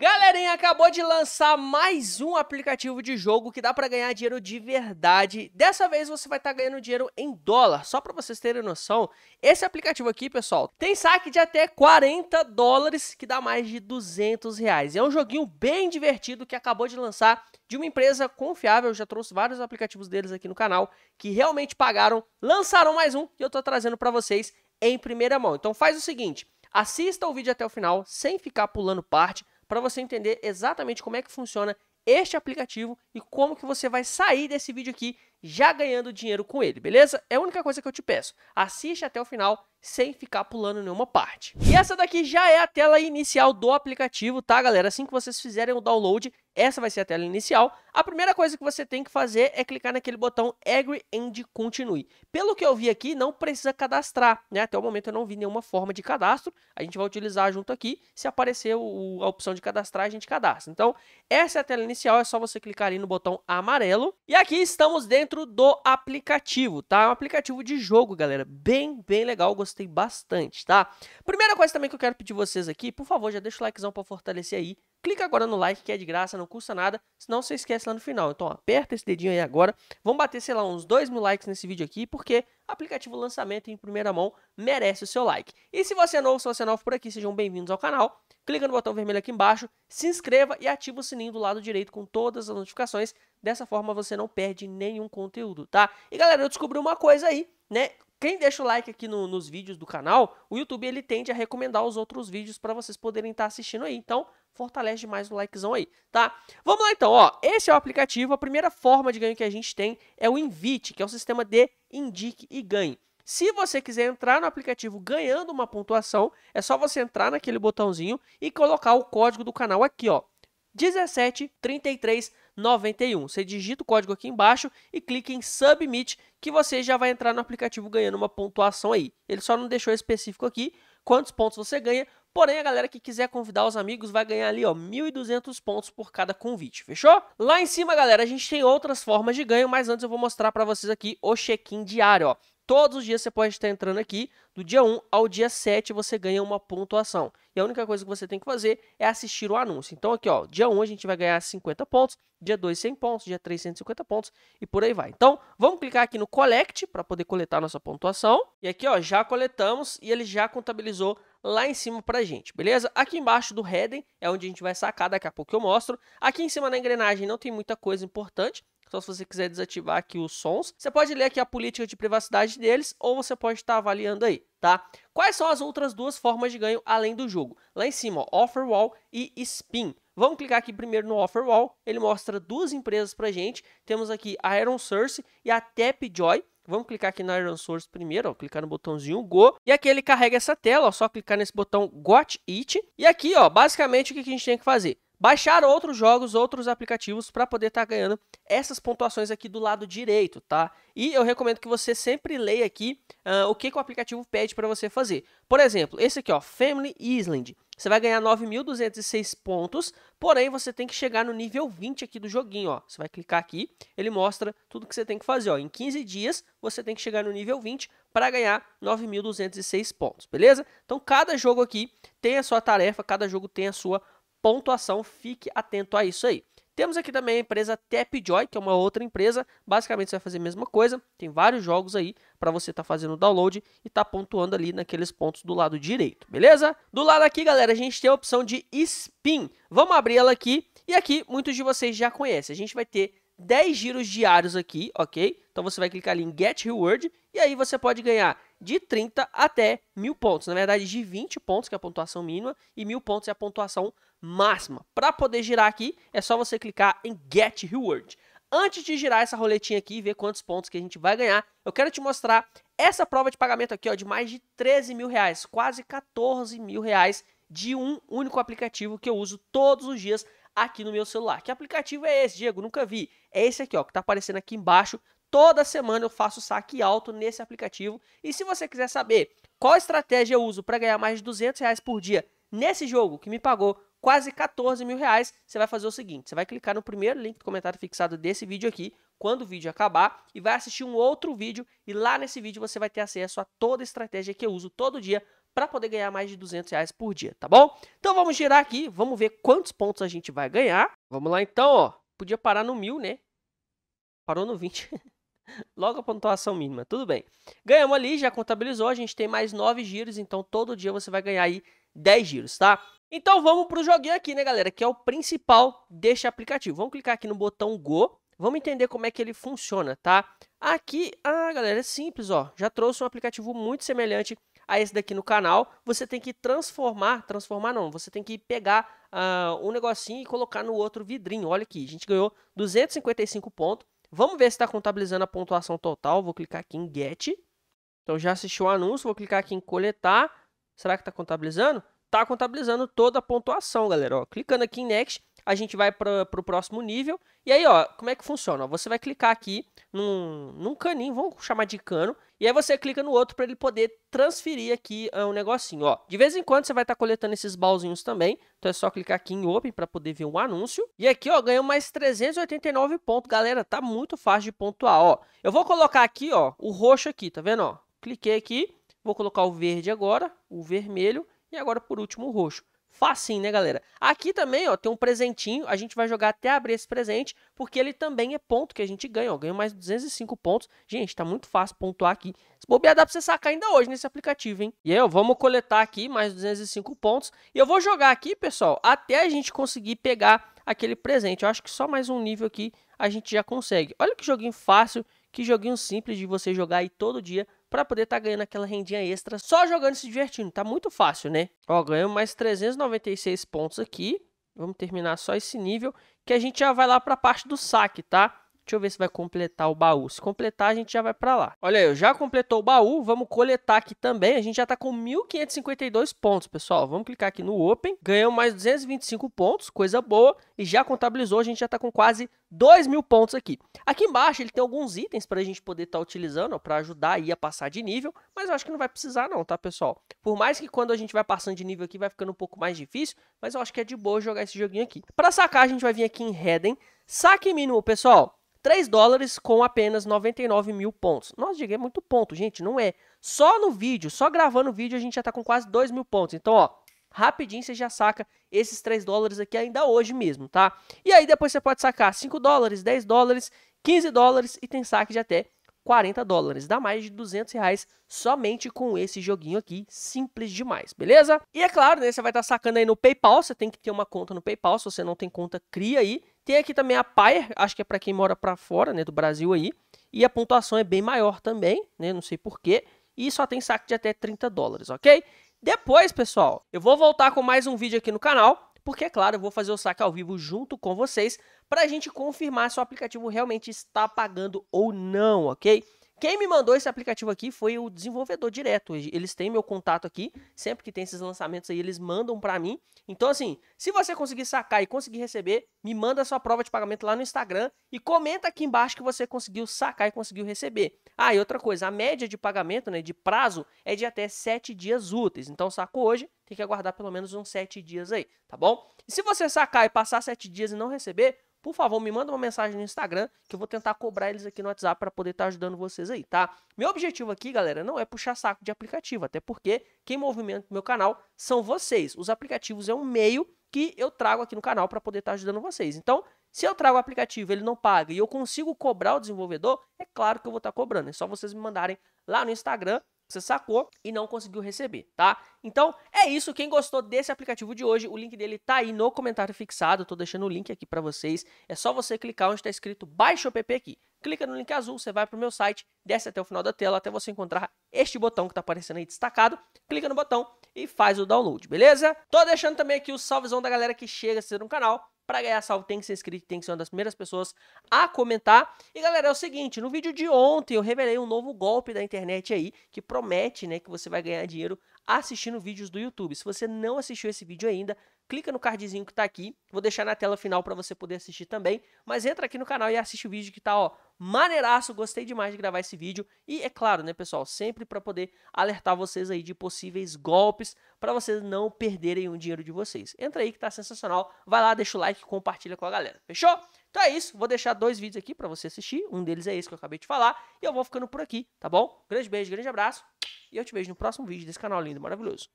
Galerinha, acabou de lançar mais um aplicativo de jogo que dá para ganhar dinheiro de verdade. Dessa vez você vai estar tá ganhando dinheiro em dólar. Só para vocês terem noção, esse aplicativo aqui, pessoal, tem saque de até 40 dólares, que dá mais de 200 reais. É um joguinho bem divertido que acabou de lançar de uma empresa confiável. Eu já trouxe vários aplicativos deles aqui no canal que realmente pagaram, lançaram mais um e eu estou trazendo para vocês em primeira mão. Então faz o seguinte, assista o vídeo até o final, sem ficar pulando parte para você entender exatamente como é que funciona este aplicativo e como que você vai sair desse vídeo aqui já ganhando dinheiro com ele, beleza? É a única coisa que eu te peço. Assiste até o final sem ficar pulando nenhuma parte. E essa daqui já é a tela inicial do aplicativo, tá, galera? Assim que vocês fizerem o download, essa vai ser a tela inicial. A primeira coisa que você tem que fazer é clicar naquele botão Agree and Continue. Pelo que eu vi aqui, não precisa cadastrar, né? Até o momento eu não vi nenhuma forma de cadastro. A gente vai utilizar junto aqui. Se aparecer o, a opção de cadastrar, a gente cadastra. Então, essa é a tela inicial. É só você clicar ali no botão amarelo. E aqui estamos dentro do aplicativo, tá? É um aplicativo de jogo, galera. Bem, bem legal. Gostei gostei bastante, tá? Primeira coisa também que eu quero pedir vocês aqui, por favor, já deixa o likezão para fortalecer aí. Clica agora no like, que é de graça, não custa nada, senão você esquece lá no final. Então, aperta esse dedinho aí agora. Vamos bater, sei lá, uns 2 mil likes nesse vídeo aqui, porque aplicativo lançamento em primeira mão merece o seu like. E se você é novo, se você é novo por aqui, sejam bem-vindos ao canal. Clica no botão vermelho aqui embaixo, se inscreva e ativa o sininho do lado direito com todas as notificações. Dessa forma você não perde nenhum conteúdo, tá? E galera, eu descobri uma coisa aí, né? Quem deixa o like aqui no, nos vídeos do canal, o YouTube ele tende a recomendar os outros vídeos para vocês poderem estar tá assistindo aí. Então, fortalece demais o likezão aí, tá? Vamos lá então, ó. Esse é o aplicativo. A primeira forma de ganho que a gente tem é o Invite, que é o sistema de indique e ganhe. Se você quiser entrar no aplicativo ganhando uma pontuação, é só você entrar naquele botãozinho e colocar o código do canal aqui, ó. 17 33 91. Você digita o código aqui embaixo e clica em Submit que você já vai entrar no aplicativo ganhando uma pontuação aí. Ele só não deixou específico aqui quantos pontos você ganha, porém a galera que quiser convidar os amigos vai ganhar ali ó 1.200 pontos por cada convite, fechou? Lá em cima, galera, a gente tem outras formas de ganho, mas antes eu vou mostrar para vocês aqui o check-in diário. Ó. Todos os dias você pode estar entrando aqui, do dia 1 ao dia 7 você ganha uma pontuação. E a única coisa que você tem que fazer é assistir o anúncio. Então aqui, ó, dia 1 a gente vai ganhar 50 pontos, dia 2 100 pontos, dia 3 150 pontos e por aí vai. Então, vamos clicar aqui no collect para poder coletar nossa pontuação. E aqui, ó, já coletamos e ele já contabilizou lá em cima pra gente, beleza? Aqui embaixo do heading é onde a gente vai sacar, daqui a pouco eu mostro. Aqui em cima na engrenagem não tem muita coisa importante, então, se você quiser desativar aqui os sons, você pode ler aqui a política de privacidade deles ou você pode estar tá avaliando aí, tá? Quais são as outras duas formas de ganho além do jogo? Lá em cima, ó, Offerwall e Spin. Vamos clicar aqui primeiro no Offerwall, ele mostra duas empresas para gente. Temos aqui a Iron Source e a Tapjoy. Vamos clicar aqui na Iron Source primeiro, ó, clicar no botãozinho Go. E aqui ele carrega essa tela, ó, só clicar nesse botão Got It. E aqui, ó, basicamente o que a gente tem que fazer? baixar outros jogos, outros aplicativos para poder estar tá ganhando essas pontuações aqui do lado direito, tá? E eu recomendo que você sempre leia aqui uh, o que, que o aplicativo pede para você fazer. Por exemplo, esse aqui, ó, Family Island. Você vai ganhar 9.206 pontos, porém você tem que chegar no nível 20 aqui do joguinho, ó. Você vai clicar aqui, ele mostra tudo que você tem que fazer, ó. Em 15 dias, você tem que chegar no nível 20 para ganhar 9.206 pontos, beleza? Então, cada jogo aqui tem a sua tarefa, cada jogo tem a sua pontuação, fique atento a isso aí. Temos aqui também a empresa Tapjoy, que é uma outra empresa. Basicamente, você vai fazer a mesma coisa. Tem vários jogos aí para você estar tá fazendo o download e tá pontuando ali naqueles pontos do lado direito, beleza? Do lado aqui, galera, a gente tem a opção de Spin. Vamos abrir ela aqui. E aqui, muitos de vocês já conhecem. A gente vai ter 10 giros diários aqui, ok? Então, você vai clicar ali em Get Reward. E aí, você pode ganhar de 30 até 1.000 pontos. Na verdade, de 20 pontos, que é a pontuação mínima, e 1.000 pontos é a pontuação máxima máxima. Para poder girar aqui, é só você clicar em Get Reward. Antes de girar essa roletinha aqui e ver quantos pontos que a gente vai ganhar, eu quero te mostrar essa prova de pagamento aqui ó, de mais de 13 mil reais, quase 14 mil reais de um único aplicativo que eu uso todos os dias aqui no meu celular. Que aplicativo é esse, Diego? Nunca vi. É esse aqui, ó, que está aparecendo aqui embaixo. Toda semana eu faço saque alto nesse aplicativo. E se você quiser saber qual estratégia eu uso para ganhar mais de 200 reais por dia nesse jogo que me pagou quase 14 mil reais, você vai fazer o seguinte, você vai clicar no primeiro link do comentário fixado desse vídeo aqui, quando o vídeo acabar, e vai assistir um outro vídeo, e lá nesse vídeo você vai ter acesso a toda a estratégia que eu uso todo dia para poder ganhar mais de 200 reais por dia, tá bom? Então vamos girar aqui, vamos ver quantos pontos a gente vai ganhar. Vamos lá então, ó, podia parar no mil, né? Parou no 20. Logo a pontuação mínima, tudo bem. Ganhamos ali, já contabilizou, a gente tem mais 9 giros, então todo dia você vai ganhar aí 10 giros, tá? Então vamos para o joguinho aqui, né, galera? Que é o principal deste aplicativo. Vamos clicar aqui no botão Go. Vamos entender como é que ele funciona, tá? Aqui, ah, galera, é simples, ó. Já trouxe um aplicativo muito semelhante a esse daqui no canal. Você tem que transformar, transformar não, você tem que pegar uh, um negocinho e colocar no outro vidrinho. Olha aqui, a gente ganhou 255 pontos. Vamos ver se está contabilizando a pontuação total. Vou clicar aqui em Get. Então já assistiu o anúncio, vou clicar aqui em Coletar. Será que está contabilizando? tá contabilizando toda a pontuação, galera. Ó, clicando aqui em Next, a gente vai para o próximo nível. E aí, ó, como é que funciona? você vai clicar aqui num, num caninho, vamos chamar de cano, e aí você clica no outro para ele poder transferir aqui o ah, um negocinho, ó. De vez em quando você vai estar tá coletando esses balzinhos também, então é só clicar aqui em Open para poder ver um anúncio. E aqui, ó, ganhou mais 389 pontos, galera, tá muito fácil de pontuar, ó. Eu vou colocar aqui, ó, o roxo aqui, tá vendo, ó? Cliquei aqui, vou colocar o verde agora, o vermelho, e agora, por último, o roxo. Facinho, né, galera? Aqui também, ó, tem um presentinho. A gente vai jogar até abrir esse presente, porque ele também é ponto que a gente ganha, ó. Ganha mais 205 pontos. Gente, tá muito fácil pontuar aqui. Se bobear, dá pra você sacar ainda hoje nesse aplicativo, hein? E aí, ó, vamos coletar aqui mais 205 pontos. E eu vou jogar aqui, pessoal, até a gente conseguir pegar aquele presente. Eu acho que só mais um nível aqui a gente já consegue. Olha que joguinho fácil, que joguinho simples de você jogar aí todo dia para poder estar tá ganhando aquela rendinha extra só jogando e se divertindo. Tá muito fácil, né? Ó, ganhamos mais 396 pontos aqui. Vamos terminar só esse nível que a gente já vai lá para a parte do saque, tá? Deixa eu ver se vai completar o baú. Se completar, a gente já vai para lá. Olha aí, já completou o baú. Vamos coletar aqui também. A gente já está com 1.552 pontos, pessoal. Vamos clicar aqui no Open. Ganhou mais 225 pontos, coisa boa. E já contabilizou, a gente já está com quase 2 mil pontos aqui. Aqui embaixo ele tem alguns itens para a gente poder estar tá utilizando para ajudar aí a passar de nível, mas eu acho que não vai precisar não, tá pessoal? Por mais que quando a gente vai passando de nível aqui vai ficando um pouco mais difícil, mas eu acho que é de boa jogar esse joguinho aqui. Para sacar a gente vai vir aqui em Reden, saque mínimo, pessoal. 3 dólares com apenas 99 mil pontos. Nossa, diga, é muito ponto, gente, não é. Só no vídeo, só gravando o vídeo, a gente já tá com quase 2 mil pontos. Então, ó, rapidinho você já saca esses 3 dólares aqui ainda hoje mesmo, tá? E aí depois você pode sacar 5 dólares, 10 dólares, 15 dólares e tem saque de até 40 dólares. Dá mais de 200 reais somente com esse joguinho aqui, simples demais, beleza? E é claro, né, você vai estar tá sacando aí no PayPal, você tem que ter uma conta no PayPal, se você não tem conta, cria aí. Tem aqui também a Payer, acho que é para quem mora para fora, né, do Brasil aí. E a pontuação é bem maior também, né, não sei porquê. E só tem saque de até 30 dólares, ok? Depois, pessoal, eu vou voltar com mais um vídeo aqui no canal porque, é claro, eu vou fazer o saque ao vivo junto com vocês para a gente confirmar se o aplicativo realmente está pagando ou não, ok? Quem me mandou esse aplicativo aqui foi o desenvolvedor direto. Eles têm meu contato aqui. Sempre que tem esses lançamentos aí, eles mandam para mim. Então, assim, se você conseguir sacar e conseguir receber, me manda sua prova de pagamento lá no Instagram e comenta aqui embaixo que você conseguiu sacar e conseguiu receber. Ah, e outra coisa, a média de pagamento, né, de prazo, é de até 7 dias úteis. Então, saco hoje, tem que aguardar pelo menos uns 7 dias aí, tá bom? E se você sacar e passar 7 dias e não receber, por favor, me manda uma mensagem no Instagram que eu vou tentar cobrar eles aqui no WhatsApp para poder estar tá ajudando vocês aí, tá? Meu objetivo aqui, galera, não é puxar saco de aplicativo, até porque quem movimenta o meu canal são vocês. Os aplicativos é um meio que eu trago aqui no canal para poder estar tá ajudando vocês. Então, se eu trago o aplicativo, ele não paga e eu consigo cobrar o desenvolvedor, é claro que eu vou estar tá cobrando. É só vocês me mandarem lá no Instagram você sacou e não conseguiu receber, tá? Então, é isso. Quem gostou desse aplicativo de hoje, o link dele tá aí no comentário fixado. tô deixando o link aqui para vocês. É só você clicar onde está escrito Baixa o PP aqui. Clica no link azul, você vai para o meu site, desce até o final da tela até você encontrar este botão que tá aparecendo aí destacado. Clica no botão e faz o download, beleza? Tô deixando também aqui o salvezão da galera que chega a ser no canal. Para ganhar salvo tem que ser inscrito, tem que ser uma das primeiras pessoas a comentar. E galera, é o seguinte, no vídeo de ontem eu revelei um novo golpe da internet aí que promete, né, que você vai ganhar dinheiro assistindo vídeos do YouTube. Se você não assistiu esse vídeo ainda, clica no cardzinho que está aqui. Vou deixar na tela final para você poder assistir também. Mas entra aqui no canal e assiste o vídeo que está ó, maneiraço. Gostei demais de gravar esse vídeo. E é claro, né, pessoal, sempre para poder alertar vocês aí de possíveis golpes para vocês não perderem o dinheiro de vocês. Entra aí que está sensacional. Vai lá, deixa o like, compartilha com a galera. Fechou? Então é isso, vou deixar dois vídeos aqui para você assistir. Um deles é esse que eu acabei de falar. E eu vou ficando por aqui, tá bom? Grande beijo, grande abraço. E eu te vejo no próximo vídeo desse canal lindo, maravilhoso.